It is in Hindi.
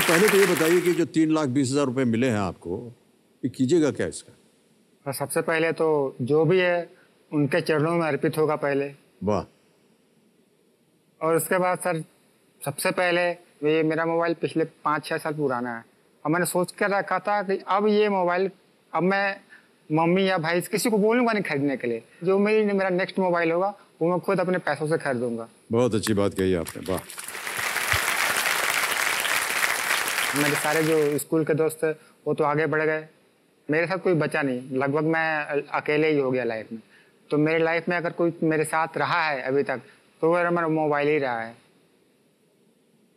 तो पहले तो ये बताइए कि जो तीन लाख बीस हज़ार रुपए मिले हैं आपको ये कीजिएगा क्या इसका हाँ, सबसे पहले तो जो भी है उनके चरणों में अर्पित होगा पहले वाह और उसके बाद सर सबसे पहले ये मेरा मोबाइल पिछले पाँच छः साल पुराना है और मैंने सोच कर रखा था कि अब ये मोबाइल अब मैं मम्मी या भाई किसी को बोलूंगा नहीं खरीदने के लिए जो मेरी मेरा नेक्स्ट मोबाइल होगा वो मैं खुद अपने पैसों से खरीदूंगा बहुत अच्छी बात कही आपने वाह मेरे सारे जो स्कूल के दोस्त थे वो तो आगे बढ़ गए मेरे साथ कोई बचा नहीं लगभग मैं अकेले ही हो गया लाइफ में तो मेरी लाइफ में अगर कोई मेरे साथ रहा है अभी तक तो वह मेरा मोबाइल ही रहा है